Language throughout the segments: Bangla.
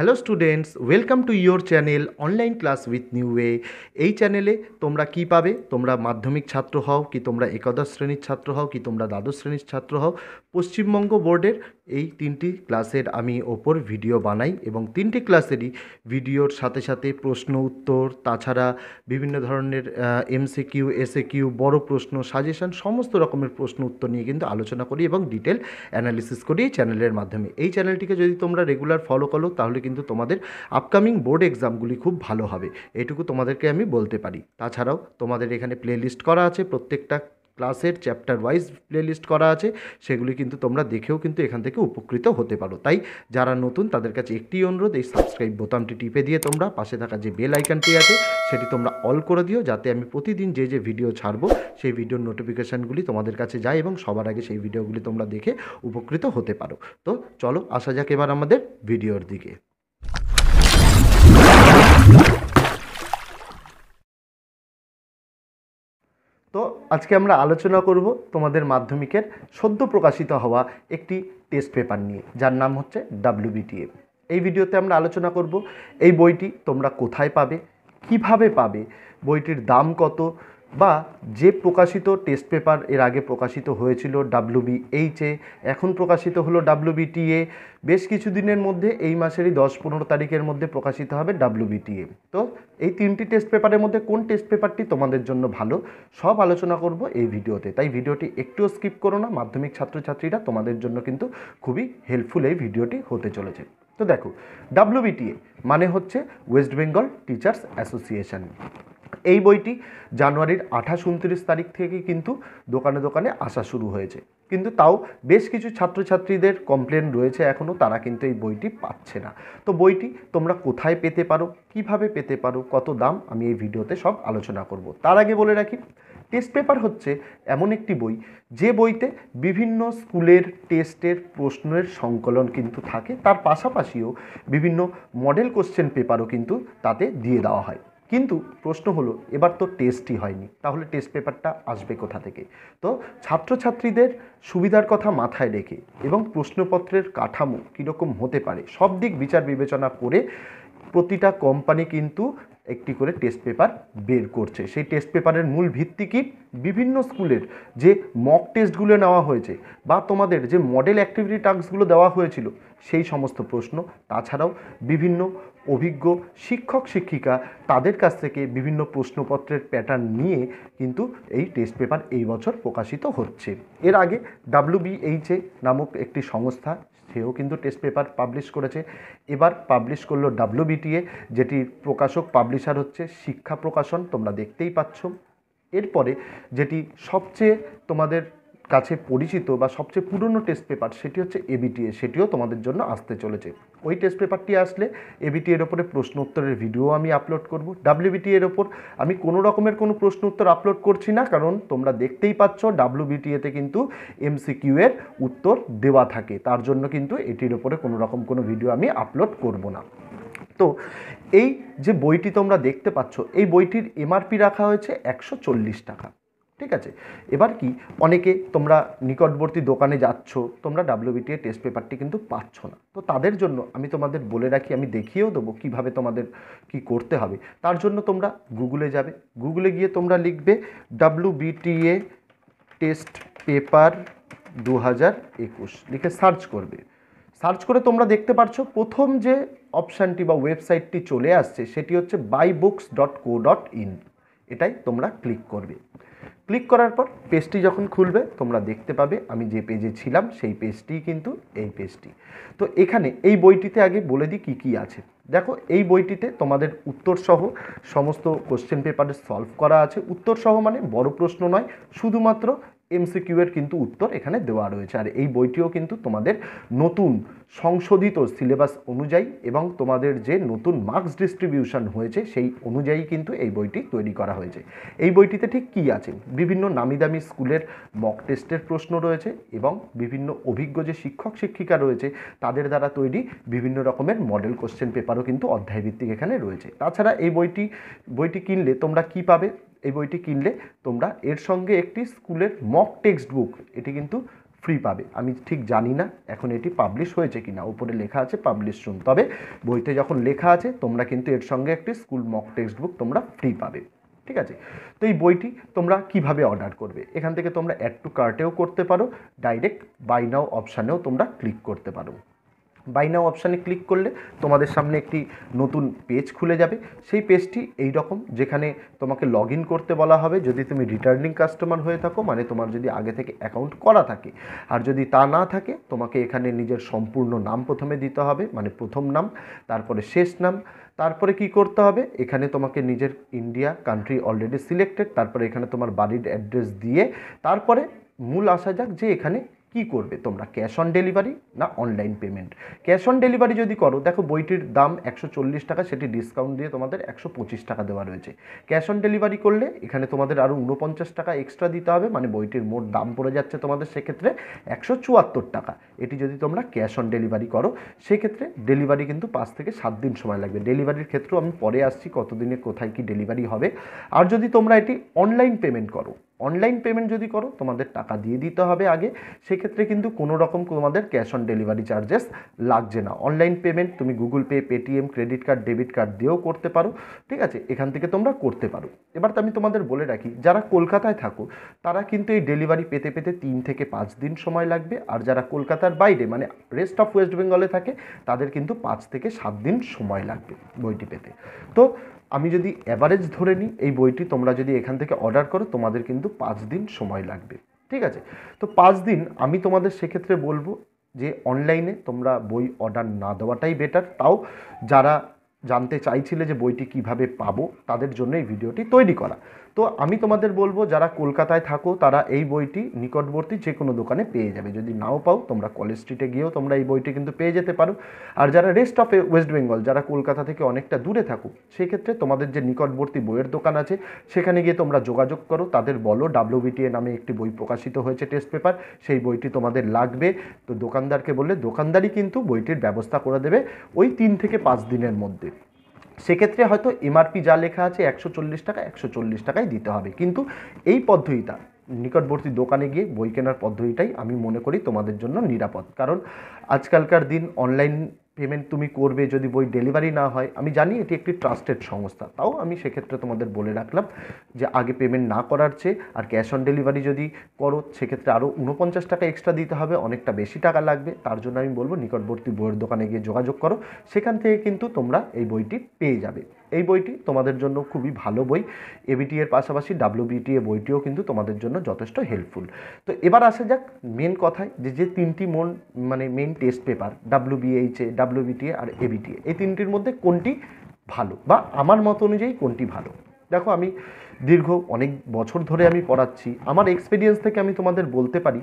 hello students welcome to your channel online class with new way এই চ্যানেলে তোমরা কি পাবে তোমরা মাধ্যমিক ছাত্র হও কি তোমরা একাদশ শ্রেণীর ছাত্র হও কি তোমরা দ্বাদশ শ্রেণীর ছাত্র হও পশ্চিমবঙ্গ বোর্ডের এই তিনটি ক্লাসের আমি ওপর ভিডিও বানাই এবং তিনটি ক্লাসেরই ভিডিওর সাথে সাথে প্রশ্ন উত্তর তাছাড়া বিভিন্ন ধরনের এমসি কিউ এসএ কিউ বড়ো প্রশ্ন সাজেশান সমস্ত রকমের প্রশ্ন উত্তর নিয়ে কিন্তু আলোচনা করি এবং ডিটেল অ্যানালিসিস করি এই চ্যানেলের মাধ্যমে এই চ্যানেলটিকে যদি তোমরা রেগুলার ফলো করো তাহলে কিন্তু তোমাদের আপকামিং বোর্ড এক্সামগুলি খুব ভালো হবে এটুকু তোমাদেরকে আমি বলতে পারি তাছাড়াও তোমাদের এখানে প্লেলিস্ট করা আছে প্রত্যেকটা ক্লাসের চ্যাপ্টার ওয়াইজ প্লেলিস্ট করা আছে সেগুলি কিন্তু তোমরা দেখেও কিন্তু এখান থেকে উপকৃত হতে পারো তাই যারা নতুন তাদের কাছে একটি অনুরোধ এই সাবস্ক্রাইব বোতামটি টিপে দিয়ে তোমরা পাশে থাকা যে বেল আইকনটি আছে সেটি তোমরা অল করে দিও যাতে আমি প্রতিদিন যে যে ভিডিও ছাড়বো সেই ভিডিওর নোটিফিকেশানগুলি তোমাদের কাছে যায় এবং সবার আগে সেই ভিডিওগুলি তোমরা দেখে উপকৃত হতে পারো তো চলো আসা যাক এবার আমাদের ভিডিওর দিকে তো আজকে আমরা আলোচনা করব তোমাদের মাধ্যমিকের সদ্য প্রকাশিত হওয়া একটি টেস্ট পেপার নিয়ে যার নাম হচ্ছে ডাব্লিউবিটিএ এই ভিডিওতে আমরা আলোচনা করব এই বইটি তোমরা কোথায় পাবে কিভাবে পাবে বইটির দাম কত বা যে প্রকাশিত টেস্ট পেপার এর আগে প্রকাশিত হয়েছিল ডাব্লুবিএইচে এখন প্রকাশিত হলো ডাব্লুবিটিএ বেশ কিছু দিনের মধ্যে এই মাসেরই দশ পনেরো তারিখের মধ্যে প্রকাশিত হবে ডাব্লুবিটিএ তো এই তিনটি টেস্ট পেপারের মধ্যে কোন টেস্ট পেপারটি তোমাদের জন্য ভালো সব আলোচনা করব এই ভিডিওতে তাই ভিডিওটি একটুও স্কিপ করো না মাধ্যমিক ছাত্রছাত্রীরা তোমাদের জন্য কিন্তু খুবই হেল্পফুল এই ভিডিওটি হতে চলেছে তো দেখো বিটিএ মানে হচ্ছে ওয়েস্ট বেঙ্গল টিচার্স অ্যাসোসিয়েশন এই বইটি জানুয়ারির আঠাশ উনত্রিশ তারিখ থেকে কিন্তু দোকানে দোকানে আসা শুরু হয়েছে কিন্তু তাও বেশ কিছু ছাত্রছাত্রীদের কমপ্লেন রয়েছে এখনও তারা কিন্তু এই বইটি পাচ্ছে না তো বইটি তোমরা কোথায় পেতে পারো কিভাবে পেতে পারো কত দাম আমি এই ভিডিওতে সব আলোচনা করব তার আগে বলে রাখি টেস্ট পেপার হচ্ছে এমন একটি বই যে বইতে বিভিন্ন স্কুলের টেস্টের প্রশ্নের সংকলন কিন্তু থাকে তার পাশাপাশিও বিভিন্ন মডেল কোশ্চেন পেপারও কিন্তু তাতে দিয়ে দেওয়া হয় কিন্তু প্রশ্ন হলো এবার তো টেস্টই হয়নি তাহলে টেস্ট পেপারটা আসবে কোথা থেকে তো ছাত্রছাত্রীদের সুবিধার কথা মাথায় রেখে এবং প্রশ্নপত্রের কাঠামো কীরকম হতে পারে সব দিক বিচার বিবেচনা করে প্রতিটা কোম্পানি কিন্তু একটি করে টেস্ট পেপার বের করছে সেই টেস্ট পেপারের মূল ভিত্তি কি বিভিন্ন স্কুলের যে মক টেস্টগুলো নেওয়া হয়েছে বা তোমাদের যে মডেল অ্যাক্টিভিটি টাস্কগুলো দেওয়া হয়েছিল সেই সমস্ত প্রশ্ন তাছাড়াও বিভিন্ন অভিজ্ঞ শিক্ষক শিক্ষিকা তাদের কাছ থেকে বিভিন্ন প্রশ্নপত্রের প্যাটার্ন নিয়ে কিন্তু এই টেস্ট পেপার এই বছর প্রকাশিত হচ্ছে এর আগে ডাব্লিউবিএইচএ নামক একটি সংস্থা সেও কিন্তু টেস্ট পেপার পাবলিশ করেছে এবার পাবলিশ করলো ডাব্লিউবিটিএ যেটির প্রকাশক পাবলিশার হচ্ছে শিক্ষা প্রকাশন তোমরা দেখতেই পাচ্ছ এরপরে যেটি সবচেয়ে তোমাদের কাছে পরিচিত বা সবচেয়ে পুরনো টেস্ট পেপার সেটি হচ্ছে এবিটিএ সেটিও তোমাদের জন্য আসতে চলেছে ওই টেস্ট পেপারটি আসলে এবিটি এর ওপরে প্রশ্ন উত্তরের ভিডিও আমি আপলোড করব ডাব্লিউবিটি এর ওপর আমি কোনো রকমের কোনো প্রশ্ন উত্তর আপলোড করছি না কারণ তোমরা দেখতেই পাচ্ছ ডাব্লিউবিটিএতে কিন্তু এমসিকিউ এর উত্তর দেওয়া থাকে তার জন্য কিন্তু এটির ওপরে কোনো রকম কোনো ভিডিও আমি আপলোড করব না তো এই যে বইটি তোমরা দেখতে পাচ্ছ এই বইটির এমআরপি রাখা হয়েছে একশো টাকা ঠিক আছে এবার কি অনেকে তোমরা নিকটবর্তী দোকানে যাচ্ছ তোমরা এর টেস্ট পেপারটি কিন্তু পাচ্ছ না তো তাদের জন্য আমি তোমাদের বলে রাখি আমি দেখিয়েও দেবো কিভাবে তোমাদের কি করতে হবে তার জন্য তোমরা গুগলে যাবে গুগলে গিয়ে তোমরা লিখবে ডাব্লিউবিটিএ টেস্ট পেপার দু একুশ লিখে সার্চ করবে সার্চ করে তোমরা দেখতে পারছো প্রথম যে অপশানটি বা ওয়েবসাইটটি চলে আসছে সেটি হচ্ছে buy books dot co dot in এটাই তোমরা ক্লিক করবে ক্লিক করার পর পেজটি যখন খুলবে তোমরা দেখতে পাবে আমি যে পেজে ছিলাম সেই পেজটি কিন্তু এই পেজটি তো এখানে এই বইটিতে আগে বলে দিই কী কী আছে দেখো এই বইটিতে তোমাদের উত্তরসহ সমস্ত কোশ্চেন পেপারে সলভ করা আছে উত্তরসহ মানে বড় প্রশ্ন নয় শুধুমাত্র এমসিকিউ এর কিন্তু উত্তর এখানে দেওয়া রয়েছে আর এই বইটিও কিন্তু তোমাদের নতুন সংশোধিত সিলেবাস অনুযায়ী এবং তোমাদের যে নতুন মার্কস ডিস্ট্রিবিউশন হয়েছে সেই অনুযায়ী কিন্তু এই বইটি তৈরি করা হয়েছে এই বইটিতে ঠিক কি আছে বিভিন্ন নামি দামি স্কুলের মক টেস্টের প্রশ্ন রয়েছে এবং বিভিন্ন অভিজ্ঞ যে শিক্ষক শিক্ষিকা রয়েছে তাদের দ্বারা তৈরি বিভিন্ন রকমের মডেল কোশ্চেন পেপারও কিন্তু অধ্যায়ভিত্তিক এখানে রয়েছে তাছাড়া এই বইটি বইটি কিনলে তোমরা কি পাবে এই বইটি কিনলে তোমরা এর সঙ্গে একটি স্কুলের মক টেক্সট বুক এটি কিন্তু ফ্রি পাবে আমি ঠিক জানি না এখন এটি পাবলিশ হয়েছে কি না ওপরে লেখা আছে পাবলিশ শুন তবে বইতে যখন লেখা আছে তোমরা কিন্তু এর সঙ্গে একটি স্কুল মক টেক্সট বুক তোমরা ফ্রি পাবে ঠিক আছে তো এই বইটি তোমরা কিভাবে অর্ডার করবে এখান থেকে তোমরা অ্যাড টু কার্টেও করতে পারো ডাইরেক্ট বাই নাও অপশানেও তোমরা ক্লিক করতে পারো বাই নাও অপশানে ক্লিক করলে তোমাদের সামনে একটি নতুন পেজ খুলে যাবে সেই পেজটি এই রকম যেখানে তোমাকে লগ করতে বলা হবে যদি তুমি রিটার্নিং কাস্টমার হয়ে থাকো মানে তোমার যদি আগে থেকে অ্যাকাউন্ট করা থাকে আর যদি তা না থাকে তোমাকে এখানে নিজের সম্পূর্ণ নাম প্রথমে দিতে হবে মানে প্রথম নাম তারপরে শেষ নাম তারপরে কি করতে হবে এখানে তোমাকে নিজের ইন্ডিয়া কান্ট্রি অলরেডি সিলেক্টেড তারপরে এখানে তোমার বাড়ির অ্যাড্রেস দিয়ে তারপরে মূল আসা যাক যে এখানে কি করবে তোমরা ক্যাশ অন ডেলিভারি না online payment cash on delivery যদি করো দেখো বইটির দাম একশো টাকা সেটি ডিসকাউন্ট দিয়ে তোমাদের একশো টাকা দেওয়া রয়েছে ক্যাশ অন ডেলিভারি করলে এখানে তোমাদের আরও উনপঞ্চাশ টাকা এক্সট্রা দিতে হবে মানে বইটির মোট দাম পড়ে যাচ্ছে তোমাদের সেক্ষেত্রে একশো টাকা এটি যদি তোমরা ক্যাশ অন ডেলিভারি করো সেক্ষেত্রে ডেলিভারি কিন্তু পাঁচ থেকে সাত দিন সময় লাগবে ডেলিভারির ক্ষেত্রেও আমি পরে আসছি কতদিনে কোথায় কি ডেলিভারি হবে আর যদি তোমরা এটি অনলাইন পেমেন্ট করো অনলাইন পেমেন্ট যদি করো তোমাদের টাকা দিয়ে দিতে হবে আগে সেক্ষেত্রে কিন্তু কোনো রকম তোমাদের ক্যাশ অন ডেলিভারি চার্জেস লাগছে না অনলাইন পেমেন্ট তুমি Google Pay Paytm credit card debit card দিয়েও করতে পারো ঠিক আছে এখান থেকে তোমরা করতে পারো এবার তো আমি তোমাদের বলে রাখি যারা কলকাতায় থাকো তারা কিন্তু এই ডেলিভারি পেতে পেতে তিন থেকে পাঁচ দিন সময় লাগবে আর যারা কলকাতার বাইরে মানে রেস্ট অফ ওয়েস্ট বেঙ্গলে থাকে তাদের কিন্তু পাঁচ থেকে সাত দিন সময় লাগবে বইটি পেতে তো আমি যদি অ্যাভারেজ ধরে নিই এই বইটি তোমরা যদি এখান থেকে অর্ডার করো তোমাদের কিন্তু পাঁচ দিন সময় লাগবে ঠিক আছে তো পাঁচ দিন আমি তোমাদের সেক্ষেত্রে বলবো যে অনলাইনে তোমরা বই অর্ডার না দেওয়াটাই বেটার তাও যারা জানতে চাইছিলে যে বইটি কিভাবে পাবো তাদের জন্য এই ভিডিওটি তৈরি করা তো আমি তোমাদের বলবো যারা কলকাতায় থাকো তারা এই বইটি নিকটবর্তী যে কোনো দোকানে পেয়ে যাবে যদি নাও পাও তোমরা কলেজ স্ট্রিটে গিয়েও তোমরা এই বইটি কিন্তু পেয়ে যেতে পারো আর যারা রেস্ট অফ ওয়েস্ট বেঙ্গল যারা কলকাতা থেকে অনেকটা দূরে থাকো সেক্ষেত্রে তোমাদের যে নিকটবর্তী বইয়ের দোকান আছে সেখানে গিয়ে তোমরা যোগাযোগ করো তাদের বলো ডাব্লিউবিটিএ নামে একটি বই প্রকাশিত হয়েছে টেস্ট পেপার সেই বইটি তোমাদের লাগবে তো দোকানদারকে বললে দোকানদারই কিন্তু বইটির ব্যবস্থা করে দেবে ওই তিন থেকে পাঁচ দিনের মধ্যে সেক্ষেত্রে হয়তো এমআরপি যা লেখা আছে একশো চল্লিশ টাকা একশো চল্লিশ টাকায় দিতে হবে কিন্তু এই পদ্ধতিটা নিকটবর্তী দোকানে গিয়ে বই কেনার পদ্ধতিটাই আমি মনে করি তোমাদের জন্য নিরাপদ কারণ আজকালকার দিন অনলাইন পেমেন্ট তুমি করবে যদি বই ডেলিভারি না হয় আমি জানি এটি একটি ট্রাস্টেড সংস্থা তাও আমি সেক্ষেত্রে তোমাদের বলে রাখলাম যে আগে পেমেন্ট না করার চেয়ে আর ক্যাশ অন ডেলিভারি যদি করো সেক্ষেত্রে আরও উনপঞ্চাশ টাকা এক্সট্রা দিতে হবে অনেকটা বেশি টাকা লাগবে তার জন্য আমি বলবো নিকটবর্তী বইয়ের দোকানে গিয়ে যোগাযোগ করো সেখান থেকে কিন্তু তোমরা এই বইটি পেয়ে যাবে এই বইটি তোমাদের জন্য খুবই ভালো বই এবিটি এর পাশাপাশি ডাব্লিউবিটি এ বইটিও কিন্তু তোমাদের জন্য যথেষ্ট হেল্পফুল তো এবার আসা যাক মেন কথায় যে যে তিনটি মন মানে মেন টেস্ট পেপার ডাব্লিউবিএইচে ডাব্লিউবিটিএ আর এবিটিএ এই তিনটির মধ্যে কোনটি ভালো বা আমার মত অনুযায়ী কোনটি ভালো দেখো আমি দীর্ঘ অনেক বছর ধরে আমি পড়াচ্ছি আমার এক্সপিরিয়েন্স থেকে আমি তোমাদের বলতে পারি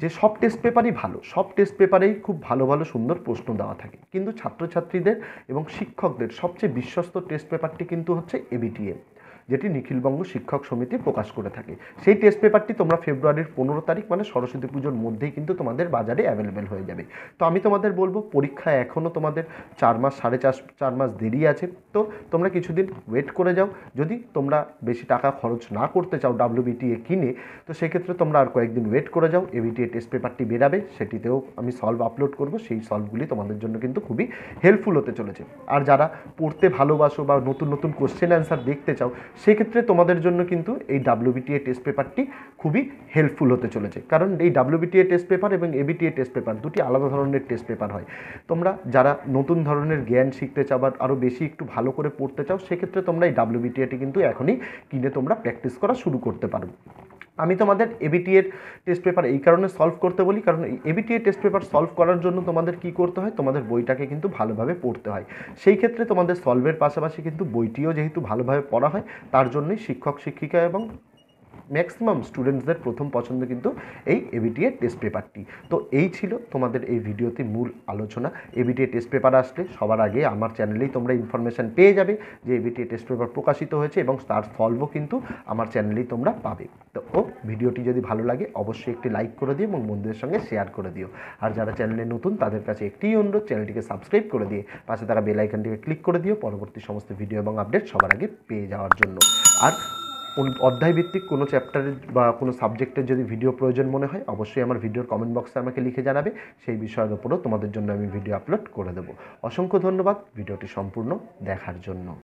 যে সব টেস্ট পেপারই ভালো সব টেস্ট পেপারেই খুব ভালো ভালো সুন্দর প্রশ্ন দেওয়া থাকে কিন্তু ছাত্রছাত্রীদের এবং শিক্ষকদের সবচেয়ে বিশ্বস্ত টেস্ট পেপারটি কিন্তু হচ্ছে এবিটিএম যেটি নিখিলবঙ্গ শিক্ষক সমিতি প্রকাশ করে থাকে সেই টেস্ট পেপারটি তোমরা ফেব্রুয়ারির পনেরো তারিখ মানে সরস্বতী পুজোর মধ্যেই কিন্তু তোমাদের বাজারে অ্যাভেলেবেল হয়ে যাবে তো আমি তোমাদের বলবো পরীক্ষা এখনও তোমাদের চার মাস সাড়ে চার চার মাস দেরি আছে তো তোমরা কিছুদিন ওয়েট করে যাও যদি তোমরা বেশি টাকা খরচ না করতে চাও ডাব্লিউবিটিএ কিনে তো সেক্ষেত্রে তোমরা আর কয়েকদিন ওয়েট করে যাও এবিটিএ টেস্ট পেপারটি বেরাবে সেটিতেও আমি সলভ আপলোড করব সেই সলভগুলি তোমাদের জন্য কিন্তু খুবই হেল্পফুল হতে চলেছে আর যারা পড়তে ভালোবাসো বা নতুন নতুন কোশ্চেন অ্যান্সার দেখতে চাও সেক্ষেত্রে তোমাদের জন্য কিন্তু এই ডাব্লিউবিটিএ টেস্ট পেপারটি খুবই হেল্পফুল হতে চলেছে কারণ এই ডাব্লিউবিটিএ টেস্ট পেপার এবং এবিটিএ টেস্ট পেপার দুটি আলাদা ধরনের টেস্ট পেপার হয় তোমরা যারা নতুন ধরনের জ্ঞান শিখতে চাও বা আরও বেশি একটু ভালো করে পড়তে চাও সেক্ষেত্রে তোমরা এই ডাব্লিউবিটিএটি কিন্তু এখনই কিনে তোমরা প্র্যাকটিস করা শুরু করতে পারো আমি তোমাদের এবিটিএর টেস্ট পেপার এই কারণে সলভ করতে বলি কারণ এই এবিটিএ টেস্ট পেপার সলভ করার জন্য তোমাদের কি করতে হয় তোমাদের বইটাকে কিন্তু ভালোভাবে পড়তে হয় সেই ক্ষেত্রে তোমাদের সলভের পাশাপাশি কিন্তু বইটিও যেহেতু ভালোভাবে পড়া হয় তার জন্যই শিক্ষক শিক্ষিকা এবং ম্যাক্সিমাম স্টুডেন্টসদের প্রথম পছন্দ কিন্তু এই এবিটিএ টেস্ট পেপারটি তো এই ছিল তোমাদের এই ভিডিওতে মূল আলোচনা এবিটিএ টেস্ট পেপার আসলে সবার আগে আমার চ্যানেলেই তোমরা ইনফরমেশান পেয়ে যাবে যে এবিটিএ টেস্ট পেপার প্রকাশিত হয়েছে এবং তার ফলও কিন্তু আমার চ্যানেলেই তোমরা পাবে তো ও ভিডিওটি যদি ভালো লাগে অবশ্যই একটি লাইক করে দিও এবং বন্ধুদের সঙ্গে শেয়ার করে দিও আর যারা চ্যানেলে নতুন তাদের কাছে একটিই অনুরোধ চ্যানেলটিকে সাবস্ক্রাইব করে দিয়ে পাশে তারা বেল ক্লিক করে দিও পরবর্তী সমস্ত ভিডিও এবং আপডেট সবার আগে পেয়ে যাওয়ার জন্য আর অধ্যায়ভিত্তিক কোনো চ্যাপ্টারের বা কোনো সাবজেক্টের যদি ভিডিও প্রয়োজন মনে হয় অবশ্যই আমার ভিডিওর কমেন্ট বক্সে আমাকে লিখে জানাবে সেই বিষয়ের ওপরও তোমাদের জন্য আমি ভিডিও আপলোড করে দেবো অসংখ্য ধন্যবাদ ভিডিওটি সম্পূর্ণ দেখার জন্য